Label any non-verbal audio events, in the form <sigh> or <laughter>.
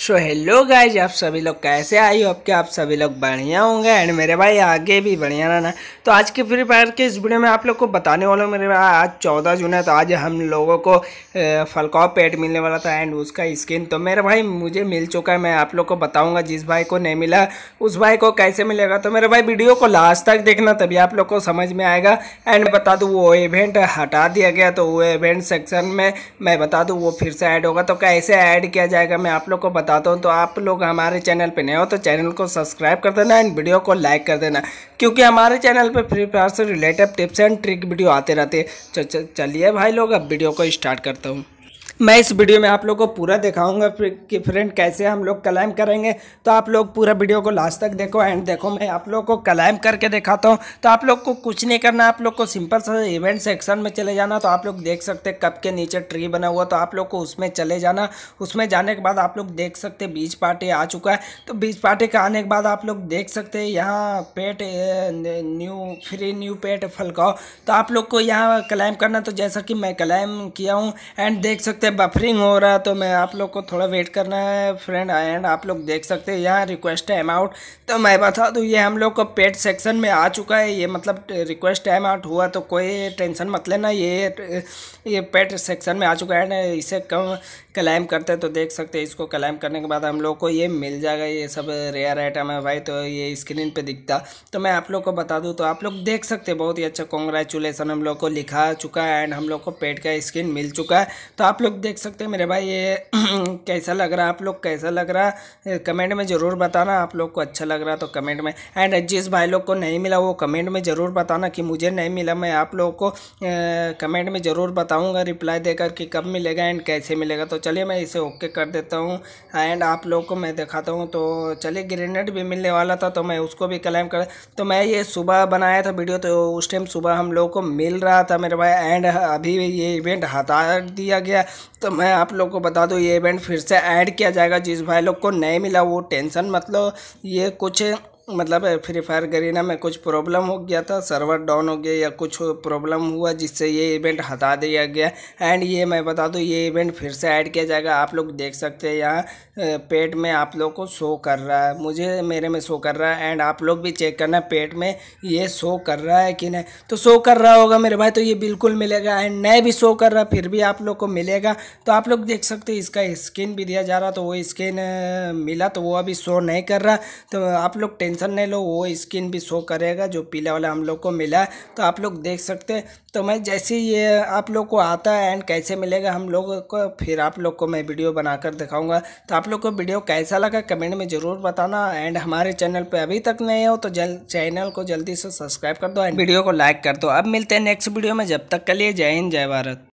so hello guys आप सभी लोग कैसे आई हो कि आप सभी लोग बढ़िया होंगे एंड मेरे भाई आगे भी बढ़िया रहना तो आज के फ्री फायर के इस वीडियो में आप लोग को बताने वाला हूँ मेरे भाई आज चौदह जून है तो आज हम लोगों को फलकाव पेट मिलने वाला था एंड उसका स्किन तो मेरे भाई मुझे मिल चुका है मैं आप लोग को बताऊँगा जिस भाई को नहीं मिला उस भाई को कैसे मिलेगा तो मेरे भाई वीडियो को लास्ट तक देखना तभी आप लोग को समझ में आएगा एंड बता दूँ वो इवेंट हटा दिया गया तो वो इवेंट सेक्शन में मैं बता दूँ वो फिर से ऐड होगा तो कैसे ऐड किया जाएगा मैं आप लोग को बताता हूँ तो आप लोग हमारे चैनल पे नए हो तो चैनल को सब्सक्राइब कर देना एंड वीडियो को लाइक कर देना क्योंकि हमारे चैनल पे फ्री फायर से related tips and trick video आते रहते हैं चलिए भाई लोग अब वीडियो को स्टार्ट करता हूँ मैं इस वीडियो में आप लोग को पूरा दिखाऊंगा कि फ्रेंड कैसे हम लोग क्लाइम करेंगे तो आप लोग पूरा वीडियो को लास्ट तक देखो एंड देखो मैं आप लोग को क्लाइम करके दिखाता हूँ तो आप लोग को कुछ नहीं करना आप लोग को सिंपल सा इवेंट सेक्शन में चले जाना तो आप लोग देख सकते कप के नीचे ट्री बना हुआ तो आप लोग को उसमें चले जाना उसमें जाने के बाद आप लोग देख सकते बीच पार्टी आ चुका है तो बीच पार्टी के आने के बाद आप लोग देख सकते यहाँ pet new free new pet फलकाओ तो आप लोग को यहाँ क्लाइम करना तो जैसा कि मैं क्लाइम किया हूँ एंड देख सकते से बफरिंग हो रहा है तो मैं आप लोग को थोड़ा वेट करना है फ्रेंड एंड आप लोग देख सकते हैं यहाँ रिक्वेस्ट टाइम आउट तो मैं बता दूँ ये हम लोग को पेड सेक्शन में आ चुका है ये मतलब रिक्वेस्ट टाइम आउट हुआ तो कोई टेंशन मत लेना ये ये पेड सेक्शन में आ चुका है ना इसे कम क्लाइम करते हैं तो देख सकते हैं इसको क्लाइम करने के बाद हम लोग को ये मिल जाएगा ये सब रेयर आइटम है भाई तो ये स्क्रीन पे दिखता तो मैं आप लोग को बता दूँ तो आप लोग देख सकते हैं बहुत ही अच्छा कॉन्ग्रेचुलेसन हम लोग को लिखा चुका है एंड हम लोग को पेड का स्क्रीन मिल चुका है तो आप लोग देख सकते हैं मेरे भाई ये <clears throat> कैसा लग रहा है आप लोग कैसा लग रहा है कमेंट में ज़रूर बताना आप लोग को अच्छा लग रहा तो कमेंट में एंड जिस भाई लोग को नहीं मिला वो कमेंट में ज़रूर बताना कि मुझे नहीं मिला मैं आप लोगों को कमेंट में ज़रूर बताऊँगा रिप्लाई देकर कि कब मिलेगा एंड कैसे मिलेगा तो चलिए मैं इसे ओके कर देता हूँ एंड आप लोग को मैं दिखाता हूँ तो चलिए ग्रेनेड भी मिलने वाला था तो मैं उसको भी क्लेम कर तो मैं ये सुबह बनाया था वीडियो तो उस टाइम सुबह हम लोगों को मिल रहा था मेरे भाई एंड अभी ये इवेंट हटा दिया गया तो मैं आप लोग को बता दूँ ये इवेंट फिर से ऐड किया जाएगा जिस भाई लोग को नहीं मिला वो टेंशन मतलब ये कुछ मतलब फ्री फायर गरीना में कुछ प्रॉब्लम हो गया था सर्वर डाउन हो गया या कुछ प्रॉब्लम हुआ जिससे ये इवेंट हटा दिया गया एंड ये मैं बता दूँ ये इवेंट फिर से ऐड किया जाएगा आप लोग देख सकते हैं यहाँ पेट में आप लोग को शो कर रहा है मुझे मेरे में शो कर रहा है एंड आप लोग भी चेक करना पेट में ये शो कर रहा है कि नहीं तो शो कर रहा होगा मेरे भाई तो ये बिल्कुल मिलेगा एंड नए भी शो कर रहा फिर भी आप लोग को मिलेगा तो आप लोग देख सकते इसका स्किन भी दिया जा रहा तो वो स्किन मिला तो वो अभी शो नहीं कर रहा तो आप लोग टेंशन टेंशन नहीं लो वो स्किन भी शो करेगा जो पीला वाला हम लोग को मिला तो आप लोग देख सकते हैं तो मैं जैसे ये आप लोग को आता है एंड कैसे मिलेगा हम लोग को फिर आप लोग को मैं वीडियो बनाकर दिखाऊंगा तो आप लोग को वीडियो कैसा लगा कमेंट में ज़रूर बताना एंड हमारे चैनल पे अभी तक नहीं हो तो जल चैनल को जल्दी से सब्सक्राइब कर दो एंड वीडियो को लाइक कर दो अब मिलते हैं नेक्स्ट वीडियो में जब तक के लिए जय हिंद जय भारत